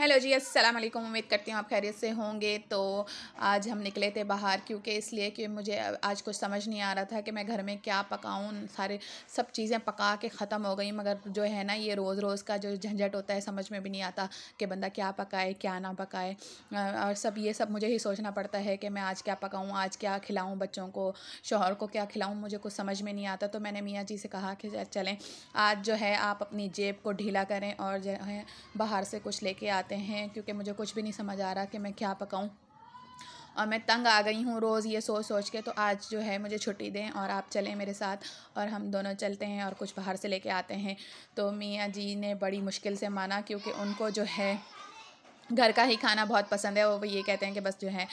hello जी अस्सलाम वालेकुम उम्मीद करती हूँ आप खैरियत से होंगे तो आज हम निकले थे बाहर क्योंकि इसलिए कि मुझे आज कुछ समझ नहीं आ रहा था कि मैं घर में क्या पकाऊँ सारे सब चीज़ें पका के ख़त्म हो गई मगर जो है ना ये रोज़ रोज़ का जो झंझट होता है समझ में भी नहीं आता कि बंदा क्या पकाए क्या ना पकाए और सब ये सब मुझे ही सोचना पड़ता है कि मैं आज क्या पकाऊँ आज क्या खिलाऊँ बच्चों को शोहर को क्या खिलाऊँ मुझे कुछ समझ में नहीं आता तो मैंने मियाँ जी से कहा कि चलें आज जो है आप अपनी जेब को ढीला करें और जो है बाहर से कुछ लेके आते आते हैं क्योंकि मुझे कुछ भी नहीं समझ आ रहा कि मैं क्या पकाऊँ और मैं तंग आ गई हूँ रोज़ ये सोच सोच के तो आज जो है मुझे छुट्टी दें और आप चलें मेरे साथ और हम दोनों चलते हैं और कुछ बाहर से लेके आते हैं तो मियाँ जी ने बड़ी मुश्किल से माना क्योंकि उनको जो है घर का ही खाना बहुत पसंद है और वो ये कहते हैं कि बस जो है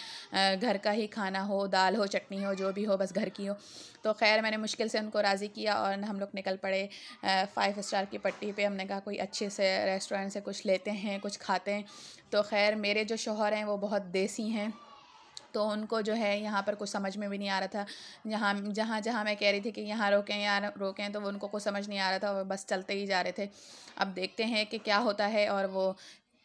घर का ही खाना हो दाल हो चटनी हो जो भी हो बस घर की हो तो खैर मैंने मुश्किल से उनको राज़ी किया और हम लोग निकल पड़े फ़ाइव स्टार की पट्टी पे हमने कहा कोई अच्छे से रेस्टोरेंट से कुछ लेते हैं कुछ खाते हैं तो खैर मेरे जो शोहर हैं वो बहुत देसी हैं तो उनको जो है यहाँ पर कुछ समझ में भी नहीं आ रहा था जहाँ जहाँ जहाँ मैं कह रही थी कि यहाँ रोकें यहाँ रोकें तो वो उनको कुछ समझ नहीं आ रहा था वो बस चलते ही जा रहे थे अब देखते हैं कि क्या होता है और वो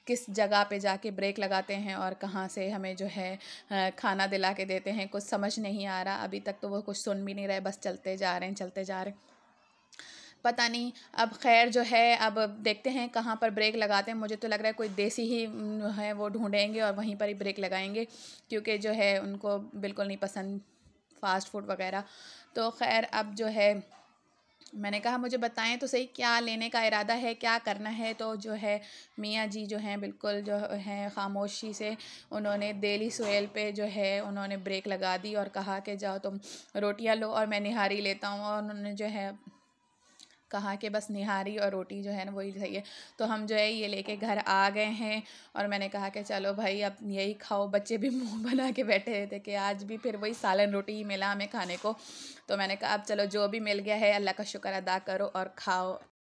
किस जगह पे जाके ब्रेक लगाते हैं और कहाँ से हमें जो है खाना दिला के देते हैं कुछ समझ नहीं आ रहा अभी तक तो वो कुछ सुन भी नहीं रहे बस चलते जा रहे हैं चलते जा रहे हैं पता नहीं अब खैर जो है अब देखते हैं कहाँ पर ब्रेक लगाते हैं मुझे तो लग रहा है कोई देसी ही है वो ढूंढेंगे और वहीं पर ही ब्रेक लगाएंगे क्योंकि जो है उनको बिल्कुल नहीं पसंद फास्ट फूड वगैरह तो खैर अब जो है मैंने कहा मुझे बताएं तो सही क्या लेने का इरादा है क्या करना है तो जो है मियाँ जी जो हैं बिल्कुल जो हैं खामोशी से उन्होंने डेली सोयल पे जो है उन्होंने ब्रेक लगा दी और कहा कि जाओ तुम रोटियां लो और मैं निहारी लेता हूँ और उन्होंने जो है कहा कि बस निहारी और रोटी जो है ना वही चाहिए तो हम जो है ये लेके घर आ गए हैं और मैंने कहा कि चलो भाई अब यही खाओ बच्चे भी मुंह बना के बैठे थे कि आज भी फिर वही सालन रोटी ही मिला हमें खाने को तो मैंने कहा अब चलो जो भी मिल गया है अल्लाह का शुक्र अदा करो और खाओ